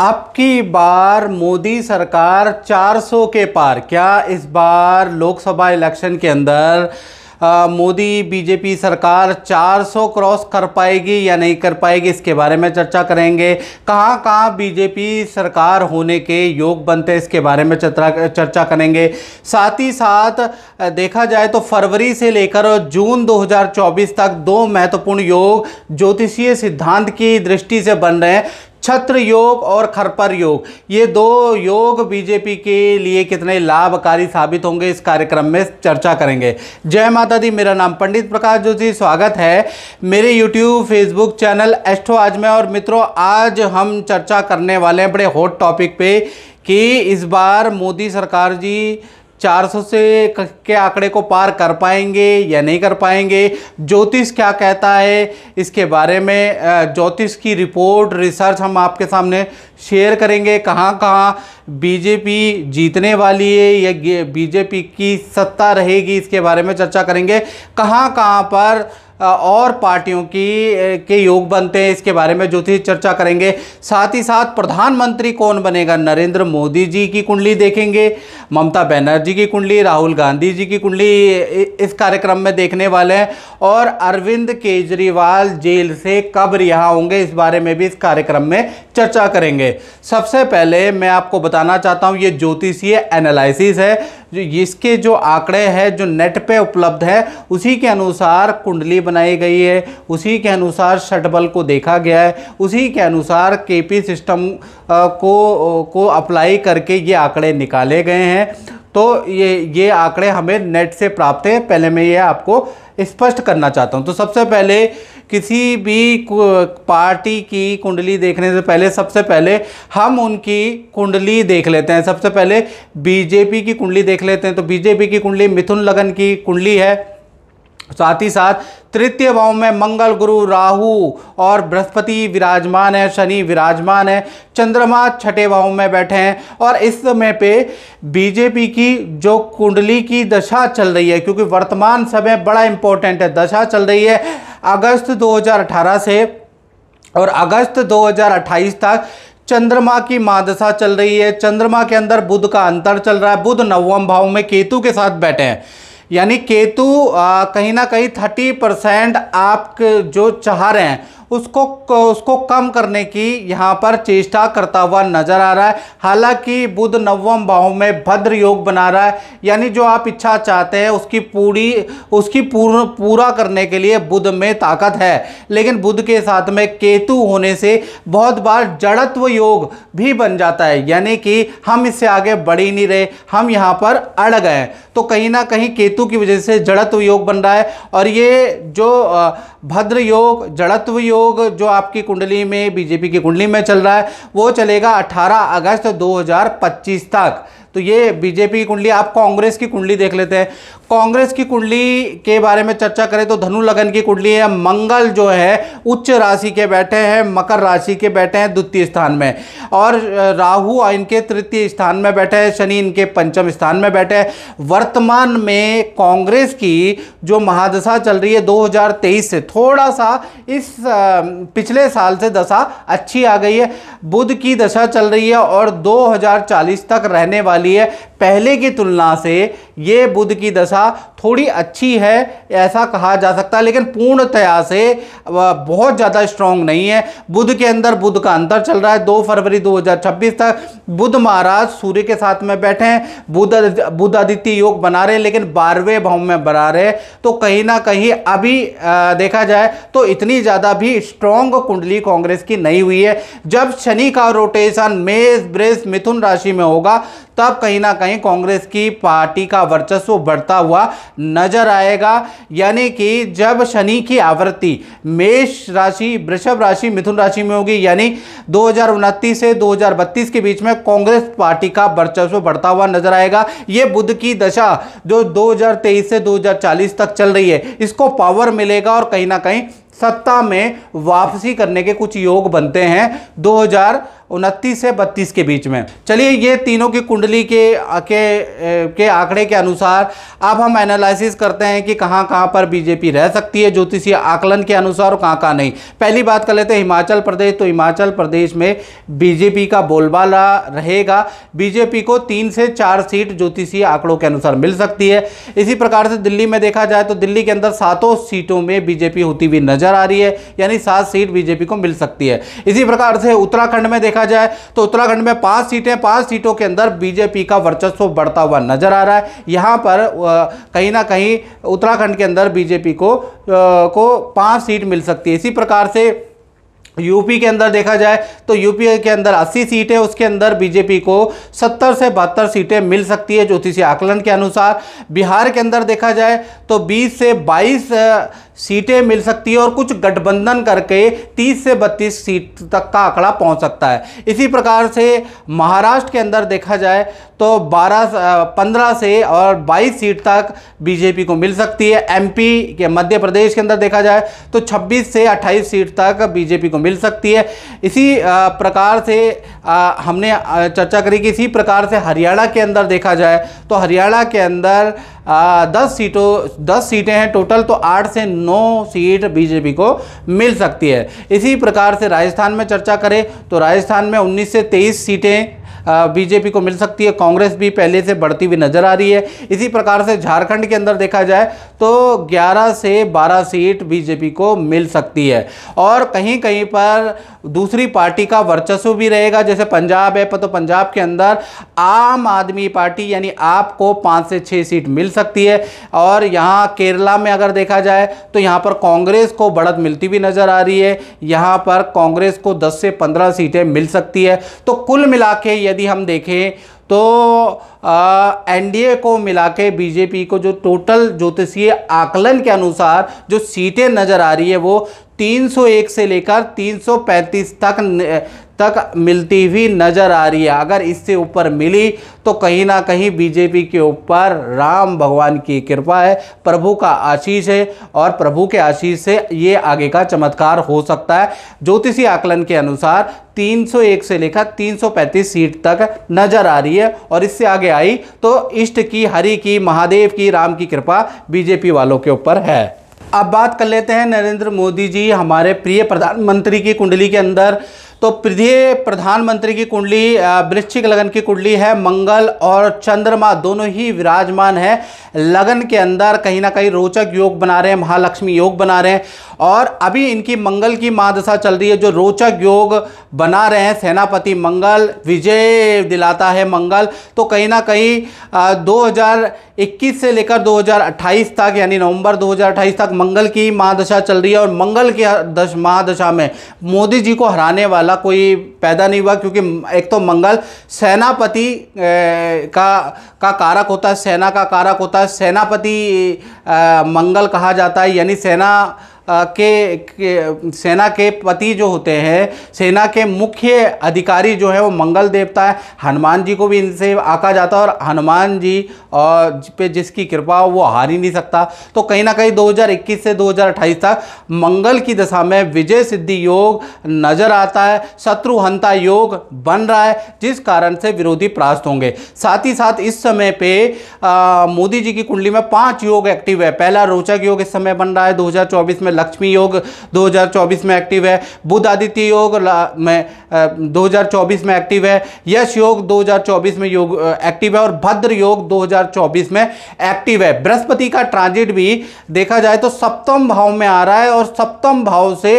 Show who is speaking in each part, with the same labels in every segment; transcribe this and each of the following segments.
Speaker 1: अब की बार मोदी सरकार 400 के पार क्या इस बार लोकसभा इलेक्शन के अंदर आ, मोदी बीजेपी सरकार 400 क्रॉस कर पाएगी या नहीं कर पाएगी इसके बारे में चर्चा करेंगे कहाँ कहाँ बीजेपी सरकार होने के योग बनते हैं इसके बारे में चर्चा चर्चा करेंगे साथ ही साथ देखा जाए तो फरवरी से लेकर जून 2024 तक दो महत्वपूर्ण योग ज्योतिषीय सिद्धांत की दृष्टि से बन रहे हैं छत्र योग और खरपर योग ये दो योग बीजेपी के लिए कितने लाभकारी साबित होंगे इस कार्यक्रम में चर्चा करेंगे जय माता दी मेरा नाम पंडित प्रकाश जोशी स्वागत है मेरे यूट्यूब फेसबुक चैनल एस्ट्रो आज में और मित्रों आज हम चर्चा करने वाले हैं बड़े हॉट टॉपिक पे कि इस बार मोदी सरकार जी 400 से के आंकड़े को पार कर पाएंगे या नहीं कर पाएंगे ज्योतिष क्या कहता है इसके बारे में ज्योतिष की रिपोर्ट रिसर्च हम आपके सामने शेयर करेंगे कहाँ कहाँ बीजेपी जीतने वाली है या बीजेपी की सत्ता रहेगी इसके बारे में चर्चा करेंगे कहाँ कहाँ पर और पार्टियों की के योग बनते हैं इसके बारे में ज्योतिष चर्चा करेंगे साथ ही साथ प्रधानमंत्री कौन बनेगा नरेंद्र मोदी जी की कुंडली देखेंगे ममता बनर्जी की कुंडली राहुल गांधी जी की कुंडली इस कार्यक्रम में देखने वाले हैं और अरविंद केजरीवाल जेल से कब रिहा होंगे इस बारे में भी इस कार्यक्रम में चर्चा करेंगे सबसे पहले मैं आपको बताना चाहता हूँ ये ज्योतिषीय एनालिसिस है जो इसके जो आंकड़े हैं जो नेट पे उपलब्ध है उसी के अनुसार कुंडली बनाई गई है उसी के अनुसार शट बल को देखा गया है उसी के अनुसार केपी सिस्टम को को अप्लाई करके ये आंकड़े निकाले गए हैं तो ये ये आंकड़े हमें नेट से प्राप्त है पहले मैं ये आपको स्पष्ट करना चाहता हूँ तो सबसे पहले किसी भी पार्टी की कुंडली देखने से पहले सबसे पहले हम उनकी कुंडली देख लेते हैं सबसे पहले बीजेपी की कुंडली देख लेते हैं तो बीजेपी की कुंडली मिथुन लगन की कुंडली है साथ ही साथ तृतीय भाव में मंगल गुरु राहु और बृहस्पति विराजमान है शनि विराजमान है चंद्रमा छठे भाव में बैठे हैं और इस समय पे बीजेपी की जो कुंडली की दशा चल रही है क्योंकि वर्तमान समय बड़ा इंपॉर्टेंट है दशा चल रही है अगस्त 2018 से और अगस्त 2028 तक चंद्रमा की मादशा चल रही है चंद्रमा के अंदर बुध का अंतर चल रहा है बुध नवम भाव में केतु के साथ बैठे हैं यानी केतु कहीं ना कहीं थर्टी परसेंट आप जो चाह रहे हैं उसको उसको कम करने की यहाँ पर चेष्टा करता हुआ नजर आ रहा है हालांकि बुध नवम भाव में भद्र योग बना रहा है यानी जो आप इच्छा चाहते हैं उसकी पूरी उसकी पूर्ण पूरा करने के लिए बुध में ताकत है लेकिन बुध के साथ में केतु होने से बहुत बार जड़त्व योग भी बन जाता है यानी कि हम इससे आगे बढ़ ही नहीं रहे हम यहाँ पर अड़ गए तो कहीं ना कहीं केतु की वजह से जड़त्व योग बन रहा है और ये जो भद्र योग जड़त्व योग योग जो आपकी कुंडली में बीजेपी की कुंडली में चल रहा है वो चलेगा 18 अगस्त 2025 तक तो ये बीजेपी की कुंडली आप कांग्रेस की कुंडली देख लेते हैं कांग्रेस की कुंडली के बारे में चर्चा करें तो धनु लगन की कुंडली है मंगल जो है उच्च राशि के बैठे हैं मकर राशि के बैठे हैं द्वितीय स्थान में और राहु इनके तृतीय स्थान में बैठे हैं शनि इनके पंचम स्थान में बैठे हैं वर्तमान में कांग्रेस की जो महादशा चल रही है 2023 से थोड़ा सा इस पिछले साल से दशा अच्छी आ गई है बुध की दशा चल रही है और दो तक रहने वाली है पहले की तुलना से ये बुध की दशा थोड़ी अच्छी है ऐसा कहा जा सकता है लेकिन पूर्णतया से बहुत ज़्यादा स्ट्रांग नहीं है बुध के अंदर बुध का अंतर चल रहा है दो फरवरी 2026 तक बुध महाराज सूर्य के साथ में बैठे हैं बुध बुध आदित्य योग बना रहे हैं लेकिन बारहवें भाव में बना रहे तो कहीं ना कहीं अभी देखा जाए तो इतनी ज़्यादा भी स्ट्रांग कुंडली कांग्रेस की नहीं हुई है जब शनि का रोटेशन मेष बृष मिथुन राशि में होगा तब कहीं ना कहीं कांग्रेस की पार्टी का वर्चस्व बढ़ता हुआ नजर आएगा यानी कि जब शनि की आवृत्ति मेष राशि वृषभ राशि मिथुन राशि में होगी यानी दो से दो के बीच में कांग्रेस पार्टी का वर्चस्व बढ़ता हुआ नजर आएगा ये बुद्ध की दशा जो दो से दो तक चल रही है इसको पावर मिलेगा और कहीं ना कहीं सत्ता में वापसी करने के कुछ योग बनते हैं दो उनतीस से बत्तीस के बीच में चलिए ये तीनों की कुंडली के के के आंकड़े के अनुसार अब हम एनालिसिस करते हैं कि कहाँ कहाँ पर बीजेपी रह सकती है ज्योतिषीय आकलन के अनुसार और कहाँ कहाँ नहीं पहली बात कर लेते हैं हिमाचल प्रदेश तो हिमाचल प्रदेश में बीजेपी का बोलबाला रहेगा बीजेपी को तीन से चार सीट ज्योतिषीय आंकड़ों के अनुसार मिल सकती है इसी प्रकार से दिल्ली में देखा जाए तो दिल्ली के अंदर सातों सीटों में बीजेपी होती हुई नजर नजर आ रही है यानी सात सीट बीजेपी को मिल सकती है इसी प्रकार से उत्तराखंड में देखा जाए तो उत्तराखंड में पांच सीटें पांच सीटों के अंदर बीजेपी का वर्चस्व बढ़ता हुआ नजर आ रहा है यहां पर कहीं ना कहीं उत्तराखंड के अंदर बीजेपी को को पांच सीट मिल सकती है इसी प्रकार से यूपी के अंदर देखा जाए तो यूपी के अंदर 80 सीटें उसके अंदर बीजेपी को 70 से बहत्तर सीटें मिल सकती है ज्योतिषी आकलन के अनुसार बिहार के अंदर देखा जाए तो 20 से 22 सीटें मिल सकती है और कुछ गठबंधन करके 30 से 32 सीट तक का आंकड़ा पहुंच सकता है इसी प्रकार से महाराष्ट्र के अंदर देखा जाए तो 12 15 से और 22 सीट तक बीजेपी को मिल सकती है एमपी के मध्य प्रदेश के अंदर देखा जाए तो 26 से 28 सीट तक बीजेपी को मिल सकती है इसी प्रकार से हमने चर्चा करी कि इसी प्रकार से हरियाणा के अंदर देखा जाए तो हरियाणा के अंदर आ, दस सीटों दस सीटें हैं टोटल तो आठ से नौ सीट बीजेपी को मिल सकती है इसी प्रकार से राजस्थान में चर्चा करें तो राजस्थान में उन्नीस से तेईस सीटें बीजेपी को मिल सकती है कांग्रेस भी पहले से बढ़ती हुई नजर आ रही है इसी प्रकार से झारखंड के अंदर देखा जाए तो 11 से 12 सीट बीजेपी को मिल सकती है और कहीं कहीं पर दूसरी पार्टी का वर्चस्व भी रहेगा जैसे पंजाब है तो पंजाब के अंदर आम आदमी पार्टी यानी आपको पाँच से छः सीट मिल सकती है और यहाँ केरला में अगर देखा जाए तो यहाँ पर कांग्रेस को बढ़त मिलती हुई नज़र आ रही है यहाँ पर कांग्रेस को दस से पंद्रह सीटें मिल सकती है तो कुल मिला के यदि हम देखें तो एनडीए को मिला के बीजेपी को जो टोटल ज्योतिषीय आकलन के अनुसार जो सीटें नज़र आ रही है वो 301 से लेकर 335 तक तक मिलती हुई नज़र आ रही है अगर इससे ऊपर मिली तो कहीं ना कहीं बीजेपी के ऊपर राम भगवान की कृपा है प्रभु का आशीष है और प्रभु के आशीष से ये आगे का चमत्कार हो सकता है ज्योतिषी आकलन के अनुसार 301 से लेकर 335 सीट तक नजर आ रही है और इससे आगे आई तो इष्ट की हरि की महादेव की राम की कृपा बीजेपी वालों के ऊपर है अब बात कर लेते हैं नरेंद्र मोदी जी हमारे प्रिय प्रधानमंत्री की कुंडली के अंदर तो प्रिय प्रधानमंत्री की कुंडली वृश्चिक लगन की कुंडली है मंगल और चंद्रमा दोनों ही विराजमान है लगन के अंदर कहीं ना कहीं रोचक योग बना रहे हैं महालक्ष्मी योग बना रहे हैं और अभी इनकी मंगल की महादशा चल रही है जो रोचक योग बना रहे हैं सेनापति मंगल विजय दिलाता है मंगल तो कहीं ना कहीं दो 21 से लेकर 2028 तक यानी नवंबर 2028 तक मंगल की महादशा चल रही है और मंगल की दश महादशा में मोदी जी को हराने वाला कोई पैदा नहीं हुआ क्योंकि एक तो मंगल सेनापति का का कारक होता है सेना का कारक होता है सेनापति मंगल कहा जाता है यानी सेना के, के सेना के पति जो होते हैं सेना के मुख्य अधिकारी जो है वो मंगल देवता है हनुमान जी को भी इनसे आका जाता है और हनुमान जी और पे जिसकी कृपा वो हार ही नहीं सकता तो कहीं ना कहीं 2021 से 2028 तक मंगल की दशा में विजय सिद्धि योग नज़र आता है शत्रुहंता योग बन रहा है जिस कारण से विरोधी परास्त होंगे साथ ही साथ इस समय पर मोदी जी की कुंडली में पाँच योग एक्टिव है पहला रोचक योग इस समय बन रहा है दो में लक्ष्मी योग 2024 में एक्टिव है बुध आदित्य योग में 2024 में एक्टिव है यश योग 2024 में योग एक्टिव है और भद्र योग 2024 में एक्टिव है बृहस्पति का ट्रांजिट भी देखा जाए तो सप्तम भाव में आ रहा है और सप्तम भाव से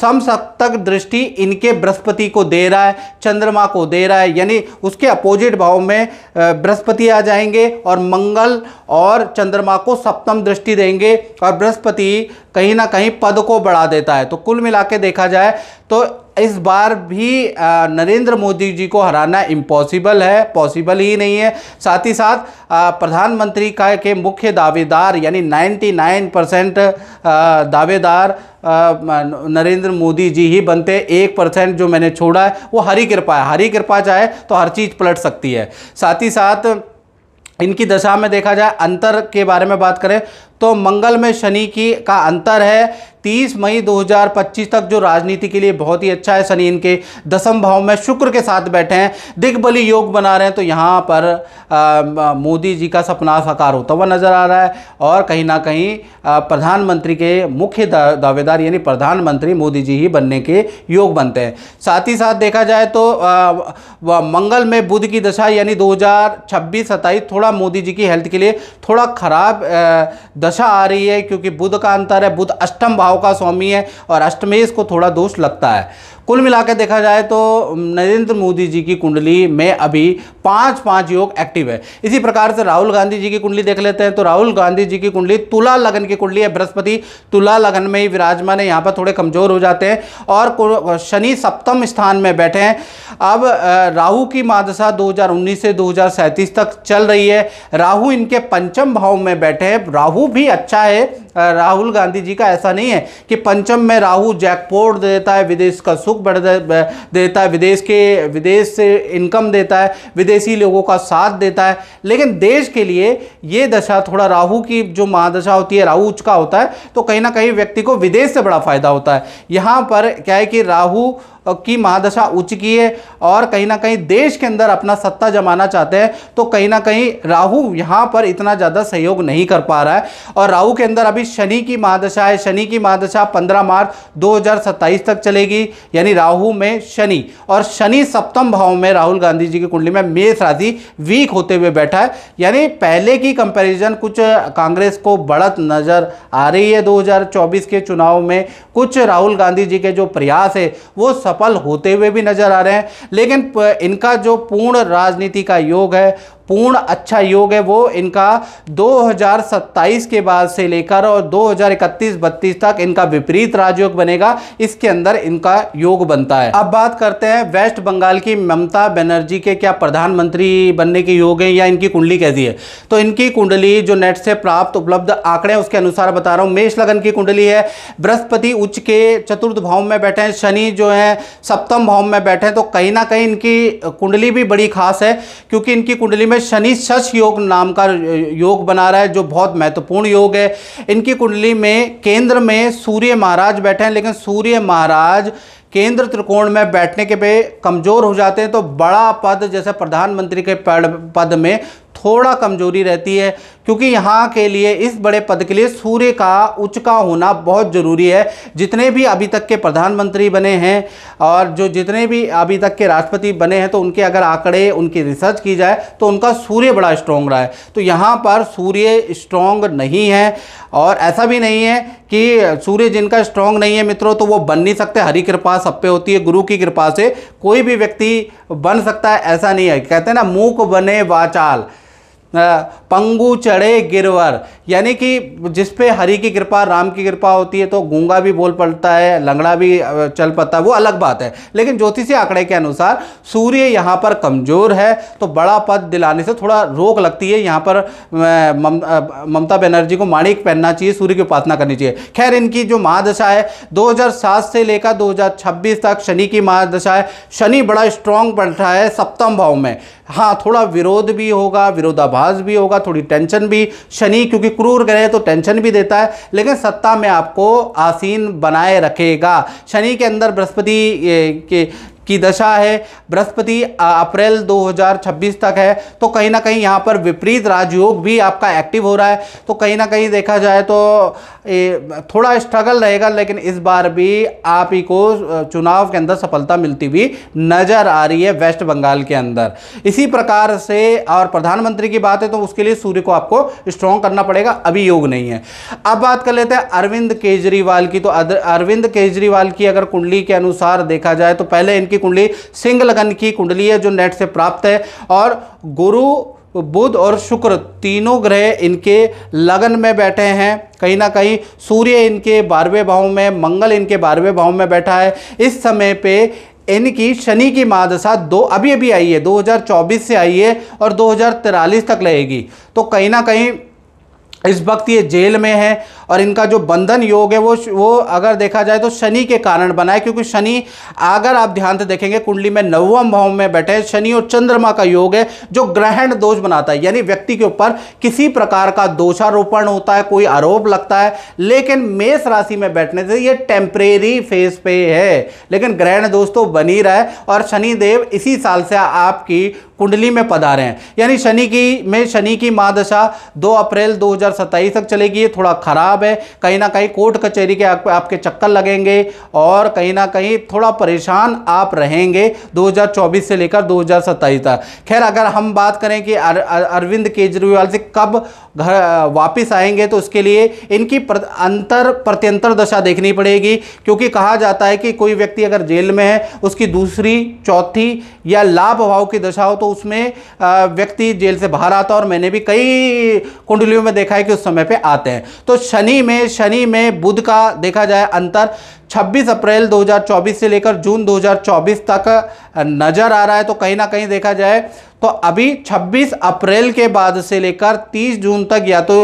Speaker 1: समसप्तक दृष्टि इनके बृहस्पति को दे रहा है चंद्रमा को दे रहा है यानी उसके अपोजिट भाव में बृहस्पति आ जाएंगे और मंगल और चंद्रमा को सप्तम दृष्टि देंगे और बृहस्पति कहीं ना कहीं पद को बढ़ा देता है तो कुल मिला देखा जाए तो इस बार भी नरेंद्र मोदी जी को हराना इम्पॉसिबल है पॉसिबल ही नहीं है साथ ही साथ प्रधानमंत्री का के मुख्य दावेदार यानी 99 परसेंट दावेदार नरेंद्र मोदी जी ही बनते हैं एक परसेंट जो मैंने छोड़ा है वो हरी कृपा है हरी कृपा चाहे तो हर चीज़ पलट सकती है साथ ही साथ इनकी दशा में देखा जाए अंतर के बारे में बात करें तो मंगल में शनि की का अंतर है 30 मई 2025 तक जो राजनीति के लिए बहुत ही अच्छा है शनि इनके दसम भाव में शुक्र के साथ बैठे हैं दिग्बली योग बना रहे हैं तो यहाँ पर मोदी जी का सपना साकार होता हुआ नज़र आ रहा है और कहीं ना कहीं प्रधानमंत्री के मुख्य दावेदार यानी प्रधानमंत्री मोदी जी ही बनने के योग बनते हैं साथ ही साथ देखा जाए तो आ, मंगल में बुध की दशा यानी दो हज़ार थोड़ा मोदी जी की हेल्थ के लिए थोड़ा ख़राब दशा दशा आ रही है क्योंकि बुध का अंतर है बुध अष्टम भाव का स्वामी है और अष्टमेश को थोड़ा दोष लगता है कुल मिलाकर देखा जाए तो नरेंद्र मोदी जी की कुंडली में अभी पाँच पाँच योग एक्टिव है इसी प्रकार से राहुल गांधी जी की कुंडली देख लेते हैं तो राहुल गांधी जी की कुंडली तुला लगन की कुंडली है बृहस्पति तुला लगन में ही विराजमान है यहाँ पर थोड़े कमज़ोर हो जाते हैं और शनि सप्तम स्थान में बैठे हैं अब राहु की मादशा 2019 से 2037 तक चल रही है राहु इनके पंचम भाव में बैठे हैं राहु भी अच्छा है राहुल गांधी जी का ऐसा नहीं है कि पंचम में राहु जैकपोर्ट देता है विदेश का सुख बढ़ देता है विदेश के विदेश से इनकम देता है विदेशी लोगों का साथ देता है लेकिन देश के लिए ये दशा थोड़ा राहु की जो महादशा होती है राहु उचका का होता है तो कहीं ना कहीं व्यक्ति को विदेश से बड़ा फायदा होता है यहाँ पर क्या है कि राहू की महादशा उच्च की है और कहीं ना कहीं देश के अंदर अपना सत्ता जमाना चाहते हैं तो कहीं ना कहीं राहु यहाँ पर इतना ज़्यादा सहयोग नहीं कर पा रहा है और राहु के अंदर अभी शनि की महादशा है शनि की महादशा 15 मार्च 2027 तक चलेगी यानी राहु में शनि और शनि सप्तम भाव में राहुल गांधी जी की कुंडली में मेष राशि वीक होते हुए बैठा है यानी पहले की कंपेरिजन कुछ कांग्रेस को बढ़त नज़र आ रही है दो के चुनाव में कुछ राहुल गांधी जी के जो प्रयास है वो सब सफल होते हुए भी नजर आ रहे हैं लेकिन इनका जो पूर्ण राजनीति का योग है पूर्ण अच्छा योग है वो इनका 2027 के बाद से लेकर और 2031-32 तक इनका विपरीत राजयोग बनेगा इसके अंदर इनका योग बनता है अब बात करते हैं वेस्ट बंगाल की ममता बनर्जी के क्या प्रधानमंत्री बनने के योग हैं या इनकी कुंडली कैसी है तो इनकी कुंडली जो नेट से प्राप्त उपलब्ध आंकड़े उसके अनुसार बता रहा हूँ मेष लगन की कुंडली है बृहस्पति उच्च के चतुर्थ भाव में बैठे हैं शनि जो है सप्तम भाव में बैठे हैं तो कहीं ना कहीं इनकी कुंडली भी बड़ी खास है क्योंकि इनकी कुंडली में में शनि शश योग नाम का योग बना रहा है जो बहुत महत्वपूर्ण योग है इनकी कुंडली में केंद्र में सूर्य महाराज बैठे हैं लेकिन सूर्य महाराज केंद्र त्रिकोण में बैठने के पे कमज़ोर हो जाते हैं तो बड़ा पद जैसे प्रधानमंत्री के पद में थोड़ा कमजोरी रहती है क्योंकि यहाँ के लिए इस बड़े पद के लिए सूर्य का उच्च का होना बहुत ज़रूरी है जितने भी अभी तक के प्रधानमंत्री बने हैं और जो जितने भी अभी तक के राष्ट्रपति बने हैं तो उनके अगर आंकड़े उनकी रिसर्च की जाए तो उनका सूर्य बड़ा स्ट्रॉन्ग रहा है तो यहाँ पर सूर्य स्ट्रॉन्ग नहीं है और ऐसा भी नहीं है कि सूर्य जिनका स्ट्रॉन्ग नहीं है मित्रों तो वो बन नहीं सकते हरी कृपा सब पे होती है गुरु की कृपा से कोई भी व्यक्ति बन सकता है ऐसा नहीं है कहते हैं ना मूक बने वाचाल पंगू चढ़े गिरवर यानी कि जिस पे हरि की कृपा राम की कृपा होती है तो गूंगा भी बोल पड़ता है लंगड़ा भी चल पड़ता है वो अलग बात है लेकिन ज्योतिषी आंकड़े के अनुसार सूर्य यहाँ पर कमज़ोर है तो बड़ा पद दिलाने से थोड़ा रोक लगती है यहाँ पर ममता बनर्जी को माणिक पहनना चाहिए सूर्य की उपासना करनी चाहिए खैर इनकी जो महादशा है दो से लेकर दो तक शनि की महादशा है शनि बड़ा स्ट्रांग बढ़ रहा है सप्तम भाव में हाँ थोड़ा विरोध भी होगा विरोधाभास भी होगा थोड़ी टेंशन भी शनि क्योंकि क्रूर ग्रह तो टेंशन भी देता है लेकिन सत्ता में आपको आसीन बनाए रखेगा शनि के अंदर बृहस्पति के की दशा है बृहस्पति अप्रैल 2026 तक है तो कहीं ना कहीं यहाँ पर विपरीत राजयोग भी आपका एक्टिव हो रहा है तो कहीं ना कहीं देखा जाए तो थोड़ा स्ट्रगल रहेगा लेकिन इस बार भी आप ही को चुनाव के अंदर सफलता मिलती हुई नज़र आ रही है वेस्ट बंगाल के अंदर इसी प्रकार से और प्रधानमंत्री की बात है तो उसके लिए सूर्य को आपको स्ट्रॉन्ग करना पड़ेगा अभी योग नहीं है अब बात कर लेते हैं अरविंद केजरीवाल की तो अरविंद केजरीवाल की अगर कुंडली के अनुसार देखा जाए तो पहले इनके की कुंडली सिंह लगन की कुंडली है जो नेट से प्राप्त है और गुरु बुध और शुक्र तीनों ग्रह इनके लगन में बैठे हैं कहीं ना कहीं सूर्य इनके बारहवें भाव में मंगल इनके बारहवें भाव में बैठा है इस समय पे इनकी शनि की महादशा दो अभी अभी आई है 2024 से आई है और दो तक रहेगी तो कहीं ना कहीं इस वक्त ये जेल में है और इनका जो बंधन योग है वो वो अगर देखा जाए तो शनि के कारण बना है क्योंकि शनि अगर आप ध्यान से देखेंगे कुंडली में नवम भाव में बैठे हैं शनि और चंद्रमा का योग है जो ग्रहण दोष बनाता है यानी व्यक्ति के ऊपर किसी प्रकार का दोषारोपण होता है कोई आरोप लगता है लेकिन मेष राशि में बैठने से ये टेम्परेरी फेज पे है लेकिन ग्रहण दोष तो बनी रहा है और शनिदेव इसी साल से आपकी कुंडली में पधारे हैं यानी शनि की में शनि की महादशा 2 अप्रैल 2027 तक चलेगी ये थोड़ा ख़राब है कहीं ना कहीं कोर्ट कचहरी के आप, आपके चक्कर लगेंगे और कहीं ना कहीं थोड़ा परेशान आप रहेंगे 2024 से लेकर 2027 तक खैर अगर हम बात करें कि अर, अरविंद केजरीवाल से कब घर वापस आएंगे तो उसके लिए इनकी प्र, अंतर प्रत्यंतर दशा देखनी पड़ेगी क्योंकि कहा जाता है कि कोई व्यक्ति अगर जेल में है उसकी दूसरी चौथी या लाभ भाव की दशा हो तो तो उसमें व्यक्ति जेल से बाहर आता और मैंने भी कई कुंडलियों में देखा है कि उस समय पर आते हैं तो शनि में शनि में बुध का देखा जाए अंतर 26 अप्रैल 2024 से लेकर जून 2024 तक नज़र आ रहा है तो कहीं ना कहीं देखा जाए तो अभी 26 अप्रैल के बाद से लेकर 30 जून तक या तो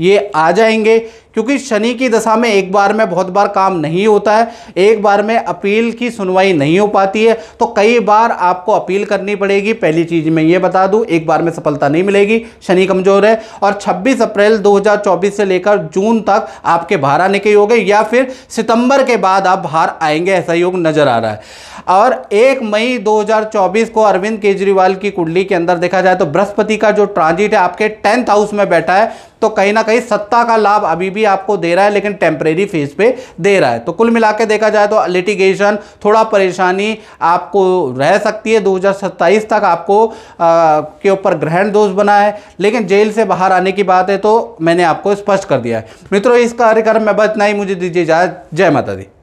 Speaker 1: ये आ जाएंगे क्योंकि शनि की दशा में एक बार में बहुत बार काम नहीं होता है एक बार में अपील की सुनवाई नहीं हो पाती है तो कई बार आपको अपील करनी पड़ेगी पहली चीज़ मैं ये बता दूं एक बार में सफलता नहीं मिलेगी शनि कमज़ोर है और 26 अप्रैल 2024 से लेकर जून तक आपके बाहर आने के योग है या फिर सितंबर के बाद आप बाहर आएंगे ऐसा योग नज़र आ रहा है और एक मई दो को अरविंद केजरीवाल की कुंडली के अंदर देखा जाए तो बृहस्पति का जो ट्रांजिट है आपके टेंथ हाउस में बैठा है तो कहीं ना कहीं सत्ता का लाभ अभी भी आपको दे रहा है लेकिन टेम्परेरी फेज पे दे रहा है तो कुल मिला देखा जाए तो लिटिगेशन थोड़ा परेशानी आपको रह सकती है 2027 तक आपको आ, के ऊपर ग्रहण दोष बना है लेकिन जेल से बाहर आने की बात है तो मैंने आपको स्पष्ट कर दिया है मित्रों इस कार्यक्रम में बस ही मुझे दीजिए जाए जय माता दी